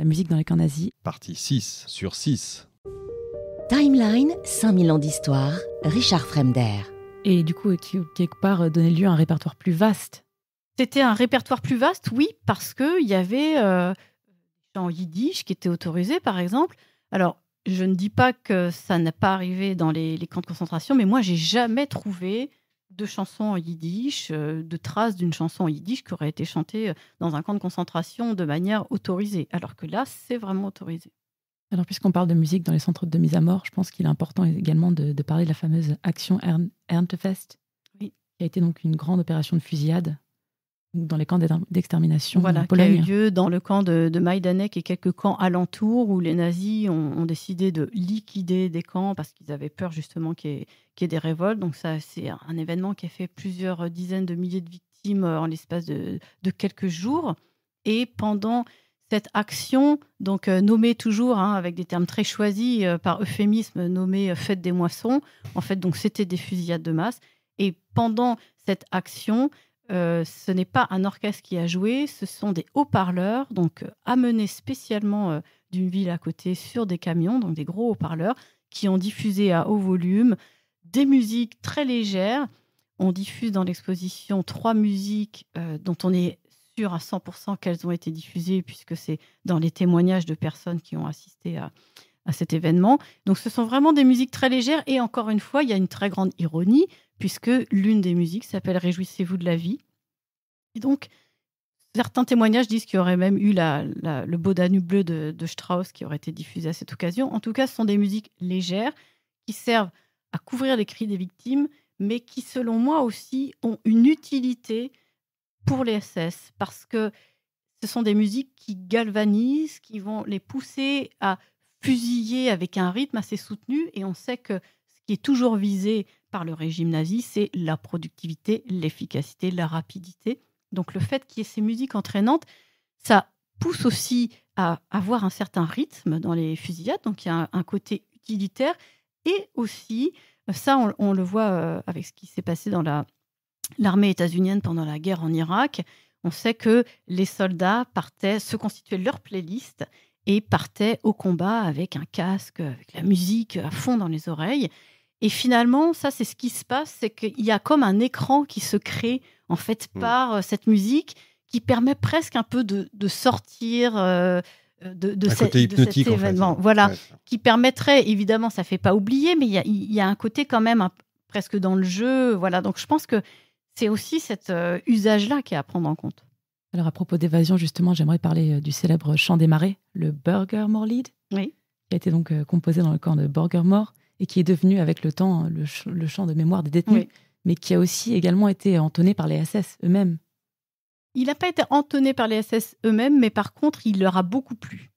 la musique dans les camps nazis. Partie 6 sur 6. Timeline, 5000 ans d'histoire, Richard Fremder. Et du coup, qui quelque part euh, donnait lieu à un répertoire plus vaste. C'était un répertoire plus vaste, oui, parce qu'il y avait des euh, en yiddish qui était autorisé, par exemple. Alors, je ne dis pas que ça n'a pas arrivé dans les, les camps de concentration, mais moi, j'ai jamais trouvé de chansons yiddish, euh, de traces d'une chanson yiddish qui aurait été chantée euh, dans un camp de concentration de manière autorisée, alors que là, c'est vraiment autorisé. Alors, puisqu'on parle de musique dans les centres de mise à mort, je pense qu'il est important également de, parler de la fameuse action Erntefest, qui a été donc une grande opération de fusillade dans les camps d'extermination voilà, Qui a eu lieu dans le camp de, de Majdanek et quelques camps alentours où les nazis ont, décidé de liquider des camps parce qu'ils avaient peur justement qu'il y, ait des révoltes. Donc ça, c'est un événement qui a fait plusieurs dizaines de milliers de victimes euh, en l'espace de, quelques jours. Et pendant cette action, donc euh, nommée toujours hein, avec des termes très choisis euh, par euphémisme, nommée fête des moissons, en fait, donc c'était des fusillades de masse. Et pendant cette action, euh, ce n'est pas un orchestre qui a joué, ce sont des haut-parleurs, donc euh, amenés spécialement euh, d'une ville à côté sur des camions, donc des gros haut-parleurs, qui ont diffusé à haut volume des musiques très légères. On diffuse dans l'exposition trois musiques dont on est sûr à 100% qu'elles ont été diffusées, puisque c'est dans les témoignages de personnes qui ont assisté à cet événement. Donc ce sont vraiment des musiques très légères, et encore une fois, il y a une très grande ironie, puisque l'une des musiques s'appelle Réjouissez-vous de la vie. Et donc, certains témoignages disent qu'il y aurait même eu la, le beau Danube bleu de, de, Strauss qui aurait été diffusé à cette occasion. En tout cas, ce sont des musiques légères qui servent à couvrir les cris des victimes, mais qui, selon moi aussi, ont une utilité pour les SS, parce que ce sont des musiques qui galvanisent, qui vont les pousser à fusiller avec un rythme assez soutenu, et on sait que est toujours visé par le régime nazi, c'est la productivité, l'efficacité, la rapidité. Donc le fait qu'il y ait ces musiques entraînantes, ça pousse aussi à avoir un certain rythme dans les fusillades, donc il y a un côté utilitaire, et aussi, ça on, le voit euh, avec ce qui s'est passé dans la, l'armée états-unienne pendant la guerre en Irak, on sait que les soldats partaient, se constituaient leur playlist et partaient au combat avec un casque, avec la musique à fond dans les oreilles. Et finalement, ça, c'est ce qui se passe, c'est qu'il y a comme un écran qui se crée en fait mm. par euh, cette musique qui permet presque un peu de, sortir euh, de, cet, événement. Voilà, qui permettrait, évidemment, ça fait pas oublier, mais il y a, un côté quand même presque dans le jeu. Voilà, donc je pense que c'est aussi cet euh, usage-là qui est à prendre en compte. Alors à propos d'évasion, justement, j'aimerais parler du célèbre chant des marées, le Burger lead qui a été donc composé dans le camp de Burger Mor » et qui est devenu avec le temps le, champ de mémoire des détenus, mais qui a aussi également été entonné par les SS eux-mêmes. Il n'a pas été entonné par les SS eux-mêmes, mais par contre, il leur a beaucoup plu.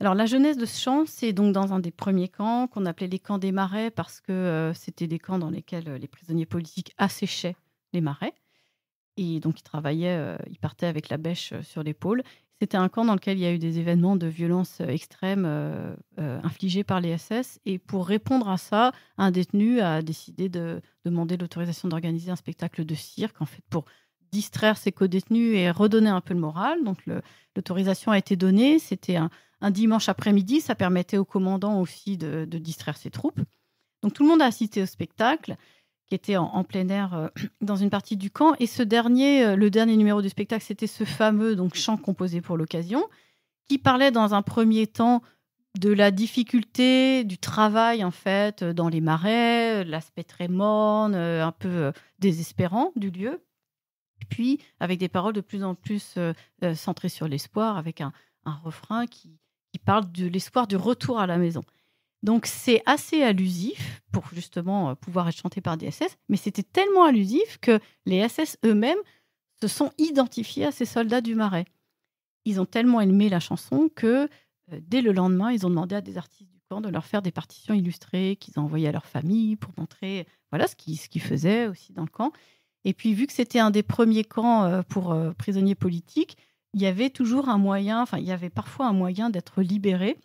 Alors la jeunesse de ce champ, c'est donc dans un des premiers camps qu'on appelait les camps des marais parce que euh, c'était des camps dans lesquels euh, les prisonniers politiques asséchaient les marais. Et donc ils travaillaient, euh, ils partaient avec la bêche sur l'épaule. C'était un camp dans lequel il y a eu des événements de violence euh, extrême euh, euh, infligés par les SS. Et pour répondre à ça, un détenu a décidé de demander l'autorisation d'organiser un spectacle de cirque, en fait, pour distraire ses codétenus et redonner un peu le moral. Donc l'autorisation a été donnée. C'était un, dimanche après-midi. Ça permettait au commandant aussi de distraire ses troupes. Donc tout le monde a assisté au spectacle qui était en, plein air euh, dans une partie du camp. Et ce dernier, euh, le dernier numéro du spectacle, c'était ce fameux donc chant composé pour l'occasion, qui parlait dans un premier temps de la difficulté du travail en fait euh, dans les marais, l'aspect très morne, un peu désespérant du lieu. puis avec des paroles de plus en plus centrées sur l'espoir, avec un, refrain qui parle de l'espoir du retour à la maison. Donc c'est assez allusif pour justement euh, pouvoir être chanté par des SS, mais c'était tellement allusif que les SS eux-mêmes se sont identifiés à ces soldats du Marais. Ils ont tellement aimé la chanson que euh, dès le lendemain, ils ont demandé à des artistes du camp de leur faire des partitions illustrées qu'ils ont envoyées à leur famille pour montrer voilà ce qu'ils faisaient aussi dans le camp. Et puis vu que c'était un des premiers camps euh, pour prisonniers politiques, il y avait toujours un moyen, enfin il y avait parfois un moyen d'être libéré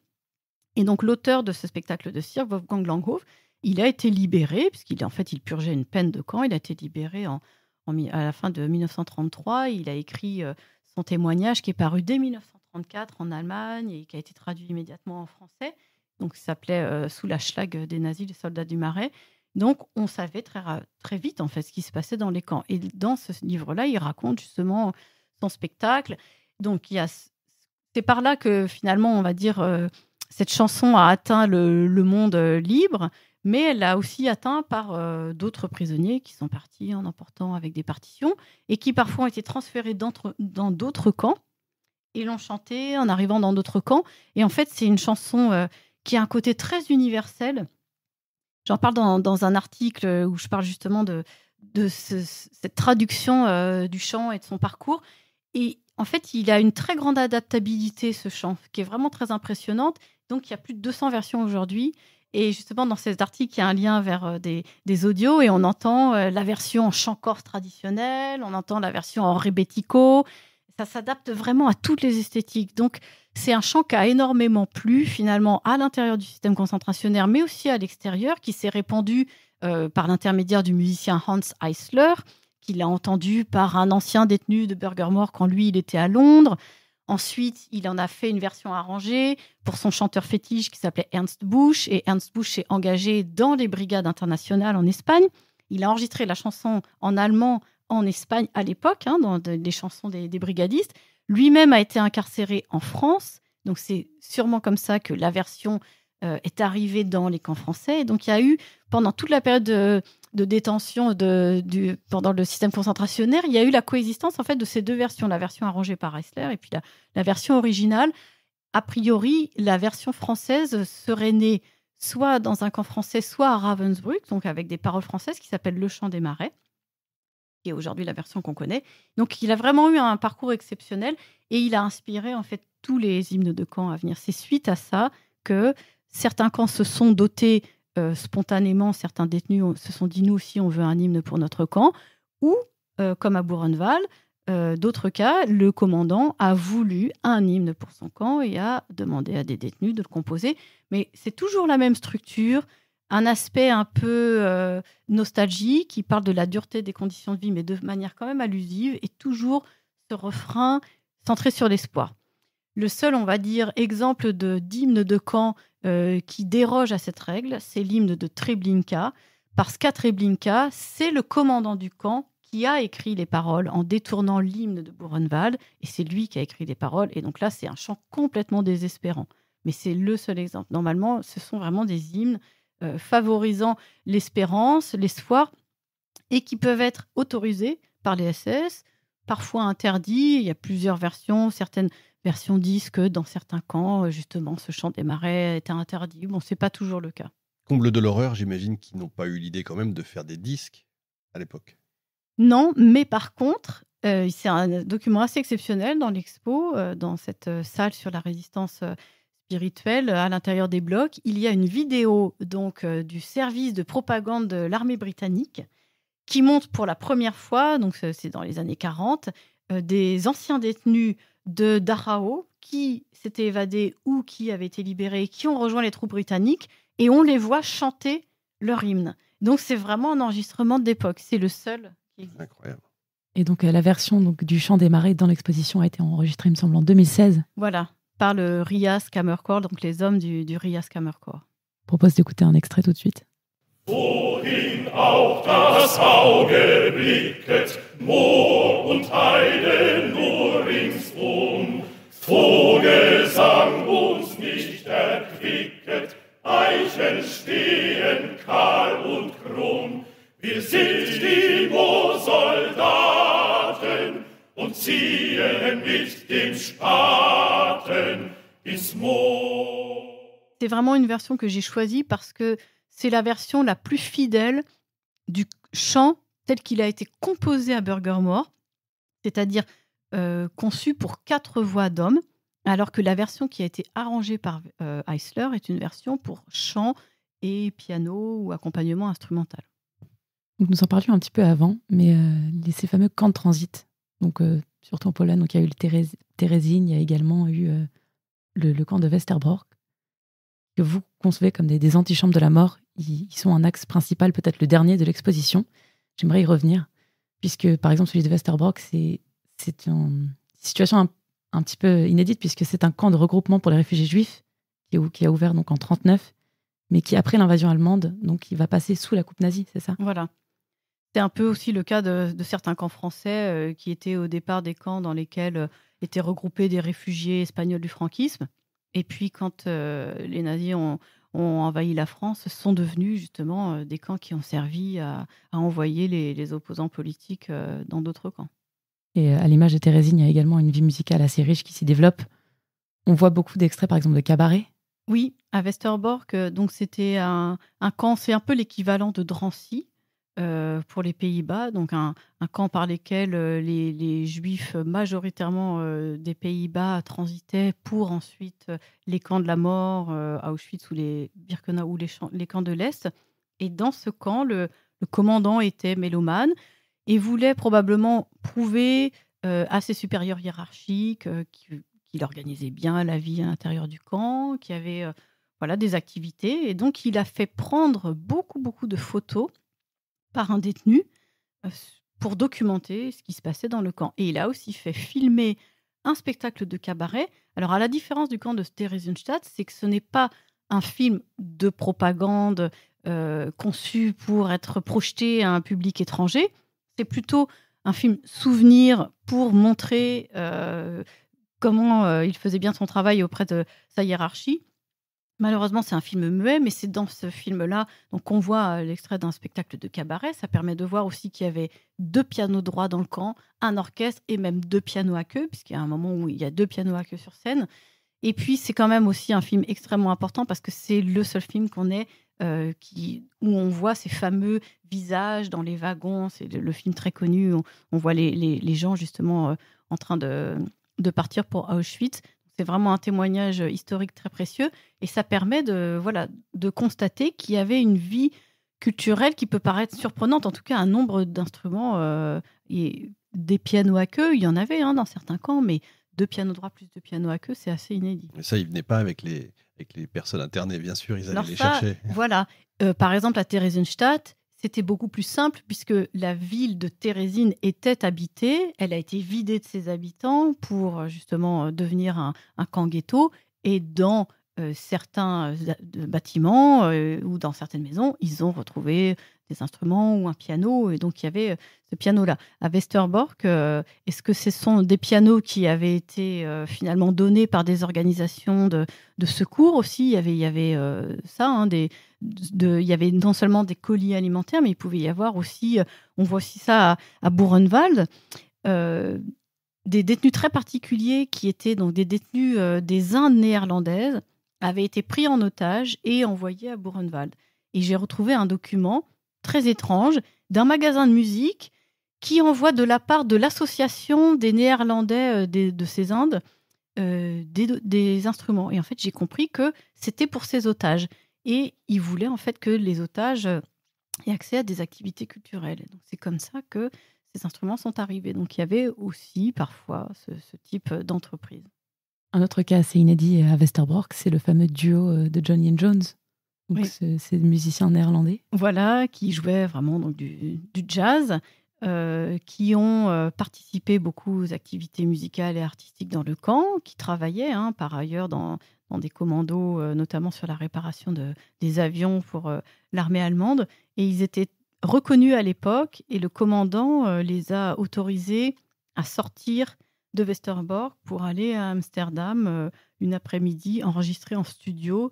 et donc l'auteur de ce spectacle de cirque, Wolfgang Langhoff, il a été libéré, puisqu'il en fait il purgeait une peine de camp, il a été libéré en, à la fin de 1933, il a écrit euh, son témoignage qui est paru dès 1934 en Allemagne et qui a été traduit immédiatement en français, donc il s'appelait euh, Sous la schlag des nazis, les soldats du marais. Donc on savait très, très vite en fait ce qui se passait dans les camps. Et dans ce livre-là, il raconte justement son spectacle. Donc il a... c'est par là que finalement on va dire... Euh, cette chanson a atteint le, monde libre, mais elle a aussi atteint par euh, d'autres prisonniers qui sont partis en emportant avec des partitions et qui parfois ont été transférés dans d'autres camps et l'ont chanté en arrivant dans d'autres camps. Et en fait, c'est une chanson euh, qui a un côté très universel. J'en parle dans, un article où je parle justement de, de cette traduction euh, du chant et de son parcours. Et en fait, il a une très grande adaptabilité, ce chant, qui est vraiment très impressionnante. Donc il y a plus de 200 versions aujourd'hui. Et justement, dans cet article, il y a un lien vers euh, des, audios et on entend euh, la version en chant corse traditionnel, on entend la version en rebético. Ça s'adapte vraiment à toutes les esthétiques. Donc, c'est un chant qui a énormément plu, finalement, à l'intérieur du système concentrationnaire, mais aussi à l'extérieur, qui s'est répandu euh, par l'intermédiaire du musicien Hans Eisler, qu'il a entendu par un ancien détenu de Burgermore quand lui, il était à Londres. Ensuite, il en a fait une version arrangée pour son chanteur fétiche qui s'appelait Ernst Busch. Et Ernst Busch est engagé dans les brigades internationales en Espagne. Il a enregistré la chanson en allemand en Espagne à l'époque, hein, dans des chansons des, brigadistes. Lui-même a été incarcéré en France. Donc c'est sûrement comme ça que la version euh, est arrivée dans les camps français. donc il y a eu, pendant toute la période de, de détention de, du, pendant le système concentrationnaire, il y a eu la coexistence en fait de ces deux versions, la version arrangée par Eisler et puis la, version originale. A priori, la version française serait née soit dans un camp français, soit à Ravensbrück, donc avec des paroles françaises qui s'appellent Le Chant des Marais, qui est aujourd'hui la version qu'on connaît. Donc il a vraiment eu un parcours exceptionnel et il a inspiré en fait tous les hymnes de camp à venir. C'est suite à ça que certains camps se sont dotés euh, spontanément, certains détenus se sont dit nous aussi, on veut un hymne pour notre camp, ou, euh, comme à Buchenwald, euh, d'autres cas, le commandant a voulu un hymne pour son camp et a demandé à des détenus de le composer. Mais c'est toujours la même structure, un aspect un peu nostalgique qui parle de la dureté des conditions de vie, mais de manière quand même allusive, et toujours ce refrain centré sur l'espoir. Le seul, on va dire, exemple de d'hymne de camp euh, qui déroge à cette règle, c'est l'hymne de Treblinka, parce qu'à Treblinka, c'est le commandant du camp qui a écrit les paroles en détournant l'hymne de Burenwald, et c'est lui qui a écrit les paroles, et donc là, c'est un chant complètement désespérant. Mais c'est le seul exemple. Normalement, ce sont vraiment des hymnes euh, favorisant l'espérance, l'espoir, et qui peuvent être autorisés par les SS, parfois interdits. Il y a plusieurs versions, certaines Version disque, que dans certains camps, euh, justement, ce chant des marais était interdit. Bon, c'est pas toujours le cas. Comble de l'horreur, j'imagine qu'ils n'ont pas eu l'idée quand même de faire des disques à l'époque. Non, mais par contre, euh, c'est un document assez exceptionnel dans l'expo, euh, dans cette salle sur la résistance spirituelle, à l'intérieur des blocs. Il y a une vidéo donc du service de propagande de l'armée britannique qui montre pour la première fois, donc c'est dans les années 40, des anciens détenus de Dachau qui s'étaient évadés ou qui avaient été libérés, qui ont rejoint les troupes britanniques, et on les voit chanter leur hymne. Donc c'est vraiment un enregistrement d'époque, c'est le seul qui existe. Incroyable. Et donc euh, la version donc, du chant des marées dans l'exposition a été enregistrée, me semble, en 2016. Voilà, par le Rias Scammer donc les hommes du, du Rias Scammer propose d'écouter un extrait tout de suite. Wohin auch das Auge blicket, Moor und Heide nur ringsum, Vogelsang uns nicht erquicket, Eichen stehen kahl und krumm. Wir sind die Moorsoldaten und ziehen mit dem Spaten ins Moor. C'est vraiment une version que j'ai choisie parce que c'est la version la plus fidèle du chant tel qu'il a été composé à Burgermore, c'est-à-dire euh, conçu pour quatre voix d'hommes, alors que la version qui a été arrangée par euh, Eisler est une version pour chant et piano ou accompagnement instrumental. nous en parlions un petit peu avant, mais euh, les, ces fameux camps de transit, donc, surtout en Pologne, donc il y a eu le il y a également eu le, camp de Westerbork, que vous concevez comme des, des antichambres de la mort ils sont un axe principal, peut-être le dernier de l'exposition. J'aimerais y revenir, puisque par exemple celui de Westerbrock, c'est une situation un, petit peu inédite, puisque c'est un camp de regroupement pour les réfugiés juifs qui, qui a ouvert donc en 1939, mais qui après l'invasion allemande, donc il va passer sous la coupe nazie, c'est ça Voilà. C'est un peu aussi le cas de, certains camps français euh, qui étaient au départ des camps dans lesquels euh, étaient regroupés des réfugiés espagnols du franquisme. Et puis quand euh, les nazis ont, ont envahi la France sont devenus justement euh, des camps qui ont servi à, envoyer les, opposants politiques euh, dans d'autres camps. Et euh, à l'image de Thérésine, il y a également une vie musicale assez riche qui s'y développe. On voit beaucoup d'extraits, par exemple, de cabaret. Oui, à Westerbork, donc c'était un camp, c'est un peu l'équivalent de Drancy, euh, pour les Pays-Bas, donc un, camp par lequel euh, les, juifs euh, majoritairement des Pays-Bas transitaient pour ensuite les camps de la mort, à Auschwitz ou les Birkenau ou les, camps de l'Est. Et dans ce camp, le, commandant était mélomane et voulait probablement prouver à ses supérieurs hiérarchiques qu'il organisait bien la vie à l'intérieur du camp, qu'il y avait voilà des activités et donc il a fait prendre beaucoup beaucoup de photos par un détenu euh, pour documenter ce qui se passait dans le camp. Et il a aussi fait filmer un spectacle de cabaret. Alors, à la différence du camp de Theresienstadt, c'est que ce n'est pas un film de propagande euh, conçu pour être projeté à un public étranger. C'est plutôt un film souvenir pour montrer euh, comment il faisait bien son travail auprès de sa hiérarchie. Malheureusement, c'est un film muet, mais c'est dans ce film-là qu'on voit euh, l'extrait d'un spectacle de cabaret. Ça permet de voir aussi qu'il y avait deux pianos droits dans le camp, un orchestre et même deux pianos à queue, puisqu'il y a un moment où il y a deux pianos à queue sur scène. Et puis, c'est quand même aussi un film extrêmement important parce que c'est le seul film qu'on ait euh, où on voit ces fameux visages dans les wagons. C'est le, film très connu. On, voit les, gens justement euh, en train de partir pour Auschwitz. C'est vraiment un témoignage euh, historique très précieux et ça permet de, voilà, de constater qu'il y avait une vie culturelle qui peut paraître surprenante. En tout cas, un nombre d'instruments euh, et des pianos à queue, il y en avait hein, dans certains camps, mais deux pianos droits plus deux pianos à queue, c'est assez inédit. Mais ça, ils venaient pas avec les, les personnes internées, bien sûr, ils allaient les chercher. Voilà. Euh, par exemple, à Theresienstadt, c'était beaucoup plus simple puisque la ville de Térésine était habitée, elle a été vidée de ses habitants pour euh, justement euh, devenir un, camp ghetto et dans euh, certains bâtiments ou dans certaines maisons, ils ont retrouvé des instruments ou un piano. Et donc, il y avait ce piano-là. À Westerbork, est-ce que ce sont des pianos qui avaient été finalement donnés par des organisations de, secours aussi Il y avait, il y avait ça, hein, des, il y avait non seulement des colis alimentaires, mais il pouvait y avoir aussi, euh, on voit aussi ça à, à euh, des détenus très particuliers qui étaient donc des détenus euh, des Indes néerlandaises avaient été pris en otage et envoyés à Burenwald Et j'ai retrouvé un document très étrange d'un magasin de musique qui envoie de la part de l'association des Néerlandais de ces Indes des instruments. Et en fait, j'ai compris que c'était pour ces otages. Et il voulait en fait que les otages euh, aient accès à des activités culturelles. Donc c'est comme ça que ces instruments sont arrivés. Donc il y avait aussi parfois ce, type euh, d'entreprise. Un autre cas assez inédit euh, à Westerbrook, c'est le fameux duo de Johnny and Jones. ces musiciens néerlandais. Voilà, qui jouaient vraiment donc, du, du jazz, euh, qui ont euh, participé beaucoup aux activités musicales et artistiques dans le camp, qui travaillaient hein, par ailleurs dans, des commandos, euh, notamment sur la réparation des avions pour l'armée allemande. Et ils étaient reconnus à l'époque et le commandant les a autorisés à sortir de Westerbork pour aller à Amsterdam une après-midi enregistrer en studio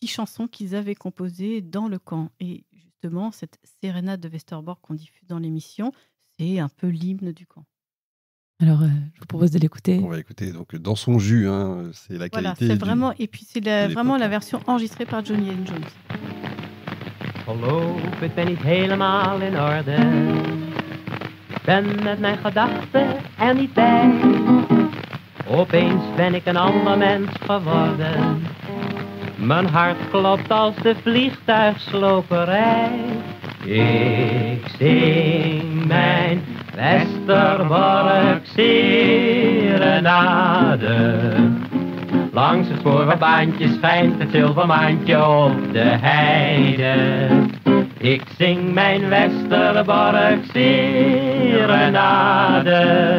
six chansons qu'ils avaient composées dans le camp. Et justement cette sérénade de Westerbork qu'on diffuse dans l'émission. C'est un peu l'hymne du camp. Alors, euh, je vous propose de l'écouter. On va écouter donc dans son jus, hein, c'est la qualité. Voilà, c'est du... vraiment et puis c'est la, vraiment la version enregistrée par Johnny and Jones. Geloof, ik ben niet helemaal in orde. Ik ben met mijn gedachten er niet bij. Opeens ben ik een ander mens geworden. Mijn hart klopt als de vliegtuigsloperij. Ik zing mijn Westerbork serenade. Langs het spoorbaantje schijnt het zilvermaantje op de heide. Ik zing mijn Westerbork serenade.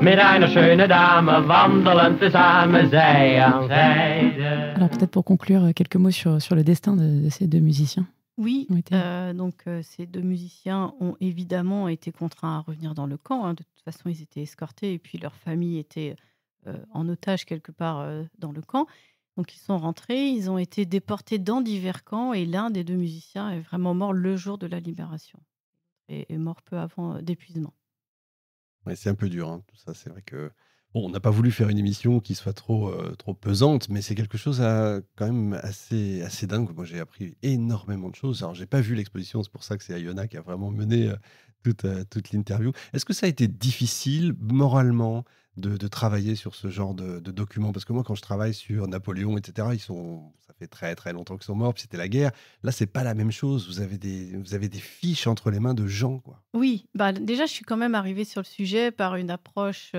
Met een schöne dame wandelen tezamen zij aan zijde. peut-être pour conclure, euh, quelques mots sur, sur le destin de, ces deux musiciens. Oui, euh, donc euh, ces deux musiciens ont évidemment été contraints à revenir dans le camp. Hein. De toute façon, ils étaient escortés et puis leur famille était en otage quelque part dans le camp. Donc ils sont rentrés, ils ont été déportés dans divers camps et l'un des deux musiciens est vraiment mort le jour de la libération et est mort peu avant d'épuisement. Ouais, c'est un peu dur, hein, tout ça. C'est vrai que on n'a pas voulu faire une émission qui soit trop, euh, trop pesante, mais c'est quelque chose à, quand même assez, assez dingue. Moi, j'ai appris énormément de choses. Alors, j'ai pas vu l'exposition, c'est pour ça que c'est Ayona qui a vraiment mené euh, toute, euh, toute l'interview. Est-ce que ça a été difficile moralement de, de travailler sur ce genre de, documents Parce que moi, quand je travaille sur Napoléon, etc., ils sont, ça fait très très longtemps qu'ils sont morts, puis c'était la guerre. Là, c'est pas la même chose. Vous avez des, vous avez des fiches entre les mains de gens, quoi. Oui, bah déjà, je suis quand même arrivée sur le sujet par une approche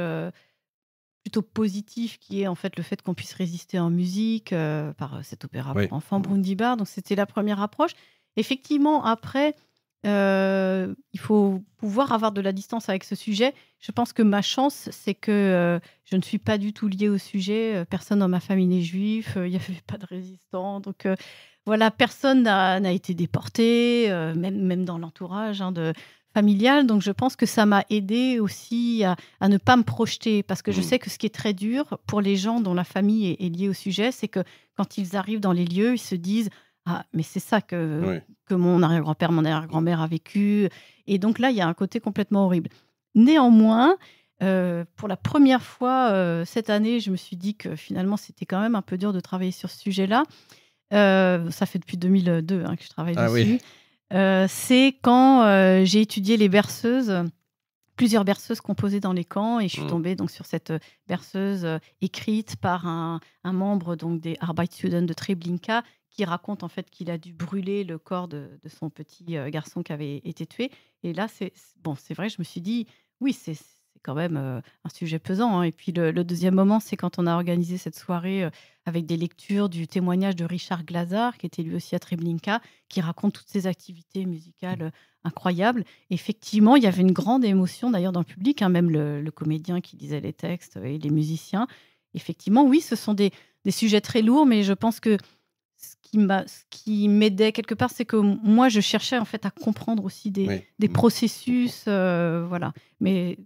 plutôt positif qui est en fait le fait qu'on puisse résister en musique euh, par euh, cet opéra enfant pour enfants Brundibar. Donc c'était la première approche. Effectivement, après, euh, il faut pouvoir avoir de la distance avec ce sujet. Je pense que ma chance, c'est que je ne suis pas du tout liée au sujet. Personne dans ma famille n'est juif. Il n'y avait pas de résistants. Donc voilà, personne n'a été déporté, même, même dans l'entourage hein, de, familiale. Donc, je pense que ça m'a aidé aussi à, ne pas me projeter parce que je mm. sais que ce qui est très dur pour les gens dont la famille est, liée au sujet, c'est que quand ils arrivent dans les lieux, ils se disent Ah, mais c'est ça que, que mon arrière-grand-père, mon arrière-grand-mère a vécu. Et donc là, il y a un côté complètement horrible. Néanmoins, euh, pour la première fois euh, cette année, je me suis dit que finalement, c'était quand même un peu dur de travailler sur ce sujet-là. Euh, ça fait depuis 2002 hein, que je travaille ah dessus. Oui. Euh, c'est quand euh, j'ai étudié les berceuses plusieurs berceuses composées dans les camps et je suis mm. tombée donc sur cette euh, berceuse écrite par un, membre donc des Arbeitsjuden de Treblinka qui raconte en fait qu'il a dû brûler le corps de, son petit garçon qui avait été tué et là c'est bon c'est vrai je me suis dit oui c'est quand même euh, un sujet pesant. Hein. Et puis le, deuxième moment, c'est quand on a organisé cette soirée euh, avec des lectures du témoignage de Richard Glazar, qui était lui aussi à Treblinka, qui raconte toutes ses activités musicales mmh. euh, incroyables. Effectivement, il y avait une grande émotion d'ailleurs dans le public, hein, même le, comédien qui disait les textes et les musiciens. Effectivement, oui, ce sont des, des sujets très lourds, mais je pense que ce qui m'aidait quelque part, c'est que moi, je cherchais en fait à comprendre aussi des, mmh. processus, voilà. Mais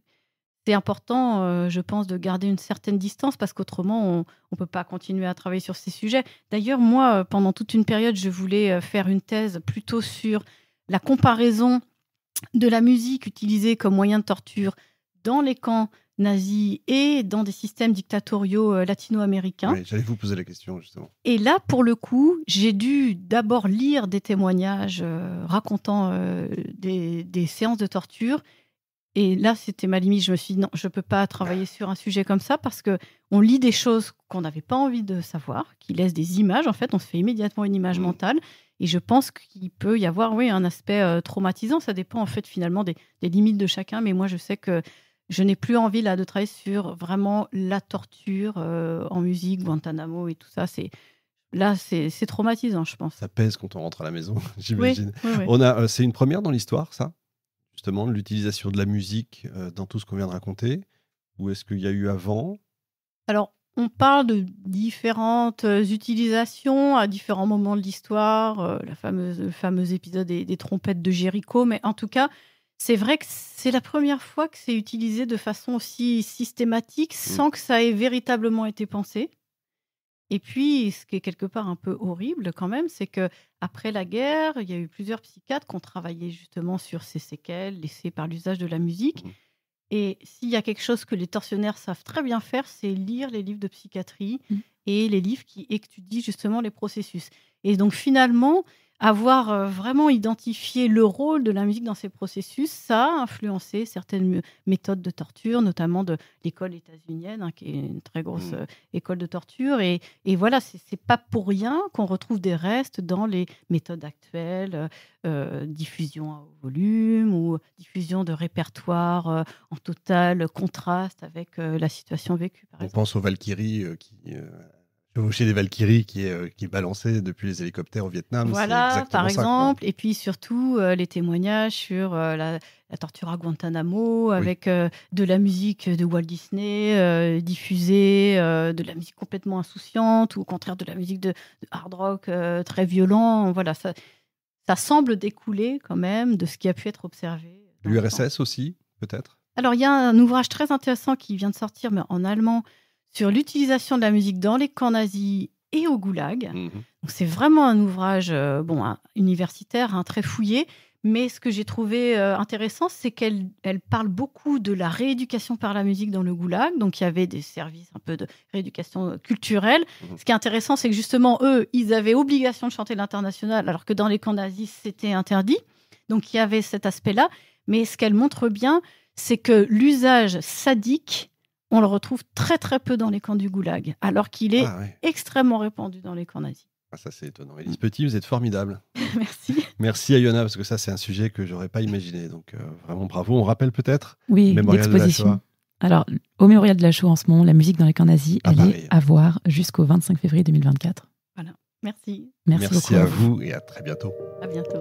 c'est important, euh, je pense, de garder une certaine distance parce qu'autrement, on ne peut pas continuer à travailler sur ces sujets. D'ailleurs, moi, euh, pendant toute une période, je voulais euh, faire une thèse plutôt sur la comparaison de la musique utilisée comme moyen de torture dans les camps nazis et dans des systèmes dictatoriaux latino-américains. J'allais vous poser la question, justement. Et là, pour le coup, j'ai dû d'abord lire des témoignages racontant des, des séances de torture et là, c'était ma limite. Je me suis dit, non, je ne peux pas travailler sur un sujet comme ça parce que on lit des choses qu'on n'avait pas envie de savoir, qui laissent des images. En fait, on se fait immédiatement une image mmh. mentale. Et je pense qu'il peut y avoir, oui, un aspect euh, traumatisant. Ça dépend, en fait, finalement, des, limites de chacun. Mais moi, je sais que je n'ai plus envie, là, de travailler sur vraiment la torture euh, en musique, Guantanamo et tout ça. C'est. Là, c'est traumatisant, je pense. Ça pèse quand on rentre à la maison, j'imagine. On a, euh, c'est une première dans l'histoire, ça justement de l'utilisation de la musique euh, dans tout ce qu'on vient de raconter Ou est-ce qu'il y a eu avant Alors, on parle de différentes euh, utilisations à différents moments de l'histoire, euh, la fameuse, le fameux épisode des, trompettes de Jéricho, mais en tout cas, c'est vrai que c'est la première fois que c'est utilisé de façon aussi systématique, mmh. sans que ça ait véritablement été pensé. Et puis, ce qui est quelque part un peu horrible quand même, c'est que après la guerre, il y a eu plusieurs psychiatres qui ont travaillé justement sur ces séquelles laissées par l'usage de la musique. Mmh. Et s'il y a quelque chose que les tortionnaires savent très bien faire, c'est lire les livres de psychiatrie mmh. et les livres qui étudient justement les processus. Et donc finalement, avoir euh, vraiment identifié le rôle de la musique dans ces processus, ça a influencé certaines méthodes de torture, notamment de l'école états-unienne, hein, qui est une très grosse mmh. euh, école de torture. Et, et voilà, c'est pas pour rien qu'on retrouve des restes dans les méthodes actuelles, euh, diffusion à haut volume ou diffusion de répertoires en total contraste avec la situation vécue. On pense aux Valkyries qui chez les Valkyries qui est, euh, qui est depuis les hélicoptères au Vietnam. Voilà, par exemple. et puis surtout, euh, les témoignages sur euh, la, torture à Guantanamo, avec de la musique de Walt Disney diffusée, de la musique complètement insouciante, ou au contraire de la musique de, hard rock très violent. Voilà, ça, ça semble découler quand même de ce qui a pu être observé. L'URSS aussi, peut-être alors, il y a un ouvrage très intéressant qui vient de sortir, mais en allemand, sur l'utilisation de la musique dans les camps nazis et au goulag. Mhm. c'est vraiment un ouvrage euh, bon, universitaire, un hein, très fouillé. Mais ce que j'ai trouvé euh, intéressant, c'est qu'elle elle parle beaucoup de la rééducation par la musique dans le goulag. Donc il y avait des services un peu de rééducation euh, culturelle. Mhm. Ce qui est intéressant, c'est que justement, eux, ils avaient obligation de chanter l'international, alors que dans les camps nazis, c'était interdit. Donc il y avait cet aspect-là. Mais ce qu'elle montre bien, c'est que l'usage sadique on le retrouve très très peu dans les camps du goulag, alors qu'il est ah extrêmement répandu dans les camps nazis. Ah, ça, c'est étonnant. Elise mm. Petit, vous êtes formidable. Merci. Merci à Yona, parce que ça, c'est un sujet que j'aurais pas imaginé. Donc, euh, vraiment bravo. On rappelle peut-être Oui, l'exposition. Alors, au Mémorial de la Shoah en ce moment, la musique dans les camps nazis, elle est à voir jusqu'au 25 février 2024. Voilà. Merci. Merci, Merci à vous et à très bientôt. À bientôt.